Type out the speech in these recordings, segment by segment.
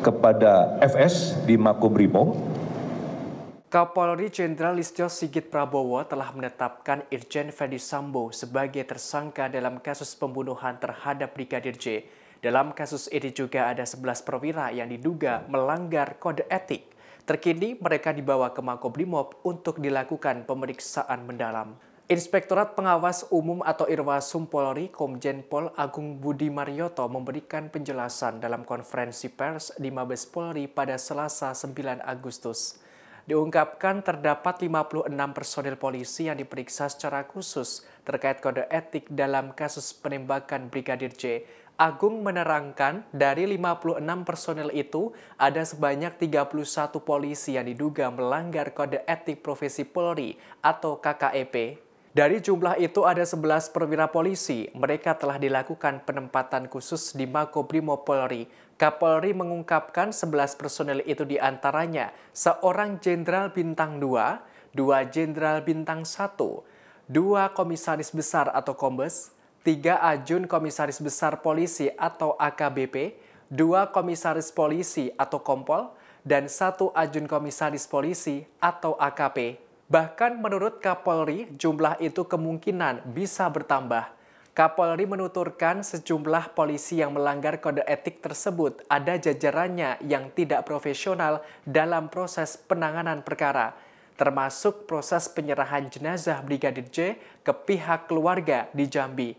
kepada FS di Makobrimob. Kapolri Jenderal Listio Sigit Prabowo telah menetapkan Irjen Fedi Sambo sebagai tersangka dalam kasus pembunuhan terhadap Brigadir J. Dalam kasus ini juga ada 11 perwira yang diduga melanggar kode etik. Terkini mereka dibawa ke Makobrimob untuk dilakukan pemeriksaan mendalam. Inspektorat Pengawas Umum atau Irwasum Polri Komjen Pol Agung Budi Marioto memberikan penjelasan dalam konferensi pers di Mabes Polri pada Selasa 9 Agustus. Diungkapkan terdapat 56 personil polisi yang diperiksa secara khusus terkait kode etik dalam kasus penembakan Brigadir J. Agung menerangkan dari 56 personil itu ada sebanyak 31 polisi yang diduga melanggar kode etik profesi Polri atau KKEP dari jumlah itu ada 11 perwira polisi. Mereka telah dilakukan penempatan khusus di Makobrimo Polri. Kapolri mengungkapkan 11 personel itu diantaranya seorang jenderal bintang 2, dua jenderal bintang 1, dua komisaris besar atau kombes, tiga ajun komisaris besar polisi atau AKBP, dua komisaris polisi atau kompol, dan satu ajun komisaris polisi atau AKP Bahkan menurut Kapolri, jumlah itu kemungkinan bisa bertambah. Kapolri menuturkan sejumlah polisi yang melanggar kode etik tersebut ada jajarannya yang tidak profesional dalam proses penanganan perkara, termasuk proses penyerahan jenazah Brigadir J ke pihak keluarga di Jambi.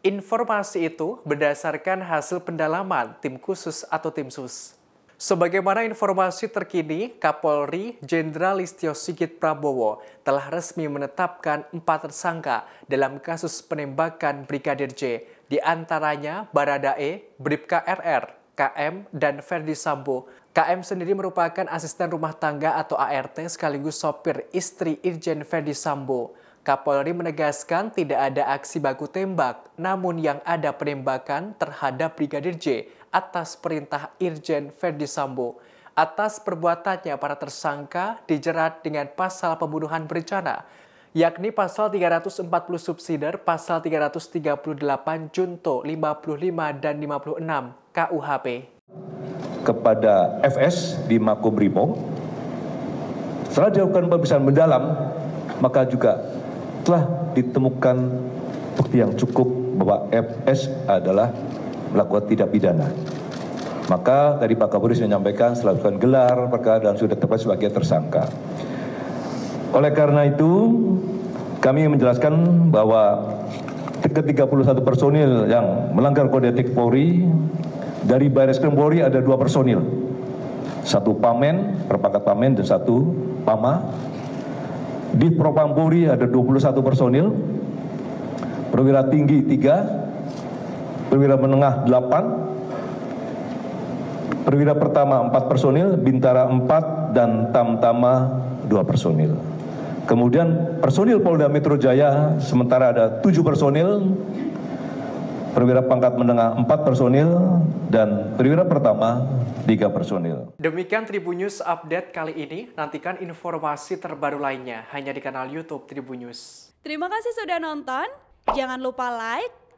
Informasi itu berdasarkan hasil pendalaman tim khusus atau tim sus. Sebagaimana informasi terkini, Kapolri Jenderal Listio Sigit Prabowo telah resmi menetapkan empat tersangka dalam kasus penembakan Brigadir J, di antaranya Baradae, Bripka RR, KM, dan Ferdi Sambo. KM sendiri merupakan asisten rumah tangga atau ART sekaligus sopir istri Irjen Ferdi Sambo. Kapolri menegaskan tidak ada aksi baku tembak, namun yang ada penembakan terhadap Brigadir J atas perintah Irjen Verdi Sambo atas perbuatannya para tersangka dijerat dengan pasal pembunuhan berencana, yakni pasal 340 subsider, pasal 338 junto 55 dan 56 KUHP. Kepada FS di Makobrimo, setelah dilakukan pemeriksaan mendalam, maka juga telah ditemukan bukti yang cukup bahwa FS adalah melakukan tidak pidana. Maka tadi Pak Kapolri sudah menyampaikan selakukan gelar perkara dan sudah tepat sebagai tersangka. Oleh karena itu, kami menjelaskan bahwa ke 31 personil yang melanggar kode etik Polri dari Baris Krim Polri ada dua personil satu pamen perpangkat pamen dan satu pama di Propam Polri ada 21 personil perwira tinggi 3 perwira menengah 8, perwira pertama 4 personil, bintara 4, dan tamtama 2 personil. Kemudian personil Polda Metro Jaya sementara ada 7 personil, perwira pangkat menengah 4 personil, dan perwira pertama 3 personil. Demikian Tribun News Update kali ini. Nantikan informasi terbaru lainnya hanya di kanal YouTube Tribun News. Terima kasih sudah nonton. Jangan lupa like,